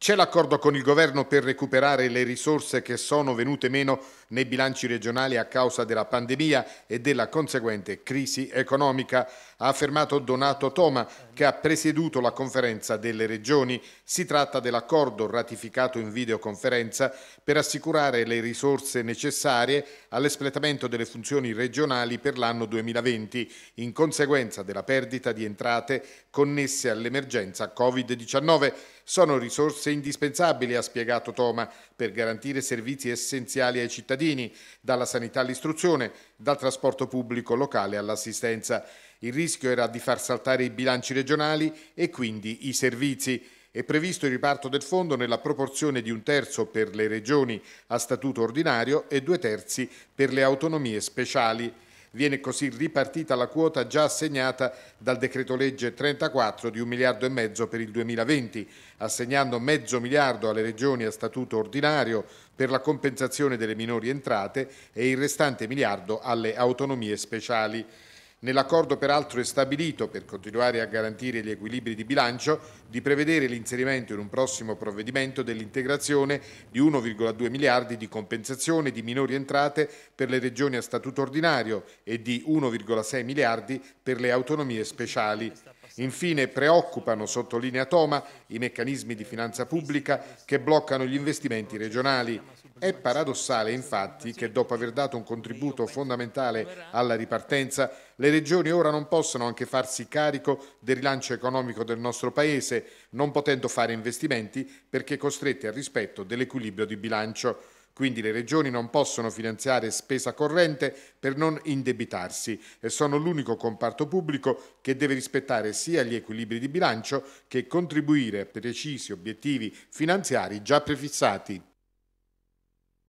C'è l'accordo con il governo per recuperare le risorse che sono venute meno nei bilanci regionali a causa della pandemia e della conseguente crisi economica, ha affermato Donato Toma, che ha presieduto la conferenza delle regioni. Si tratta dell'accordo ratificato in videoconferenza per assicurare le risorse necessarie all'espletamento delle funzioni regionali per l'anno 2020, in conseguenza della perdita di entrate connesse all'emergenza Covid-19 sono risorse indispensabili, ha spiegato Toma, per garantire servizi essenziali ai cittadini, dalla sanità all'istruzione, dal trasporto pubblico locale all'assistenza. Il rischio era di far saltare i bilanci regionali e quindi i servizi. È previsto il riparto del fondo nella proporzione di un terzo per le regioni a statuto ordinario e due terzi per le autonomie speciali. Viene così ripartita la quota già assegnata dal decreto legge 34 di un miliardo e mezzo per il 2020, assegnando mezzo miliardo alle regioni a statuto ordinario per la compensazione delle minori entrate e il restante miliardo alle autonomie speciali. Nell'accordo peraltro è stabilito, per continuare a garantire gli equilibri di bilancio, di prevedere l'inserimento in un prossimo provvedimento dell'integrazione di 1,2 miliardi di compensazione di minori entrate per le regioni a statuto ordinario e di 1,6 miliardi per le autonomie speciali. Infine preoccupano, sottolinea Toma, i meccanismi di finanza pubblica che bloccano gli investimenti regionali. È paradossale infatti che dopo aver dato un contributo fondamentale alla ripartenza, le regioni ora non possano anche farsi carico del rilancio economico del nostro Paese, non potendo fare investimenti perché costrette al rispetto dell'equilibrio di bilancio. Quindi le regioni non possono finanziare spesa corrente per non indebitarsi e sono l'unico comparto pubblico che deve rispettare sia gli equilibri di bilancio che contribuire a precisi obiettivi finanziari già prefissati.